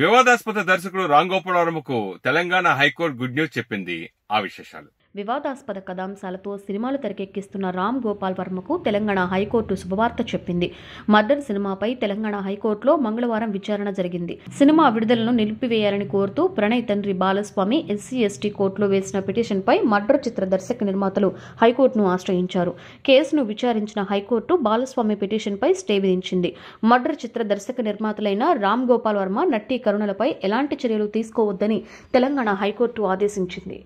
వివాదాస్పద దర్శకుడు రాంగోపాలవరముకు తెలంగాణ హైకోర్టు గుడ్ న్యూస్ చెప్పింది ఆ విశేషాలు వివాదాస్పద కథాంశాలతో సినిమాలు తెరకెక్కిస్తున్న రామ్ గోపాల్ వర్మకు తెలంగాణ హైకోర్టు శుభవార్త చెప్పింది మర్డర్ సినిమాపై తెలంగాణ హైకోర్టులో మంగళవారం విచారణ జరిగింది సినిమా విడుదలను నిలిపివేయాలని కోరుతూ ప్రణయ్ తండ్రి బాలస్వామి ఎస్సీ ఎస్టీ కోర్టులో వేసిన పిటిషన్పై మర్డర్ చిత్ర దర్శక నిర్మాతలు హైకోర్టును ఆశ్రయించారు కేసును విచారించిన హైకోర్టు బాలస్వామి పిటిషన్పై స్టే విధించింది మర్డర్ చిత్ర దర్శక నిర్మాతలైన రామ్ గోపాల్ వర్మ నట్టి కరుణలపై ఎలాంటి చర్యలు తీసుకోవద్దని తెలంగాణ హైకోర్టు ఆదేశించింది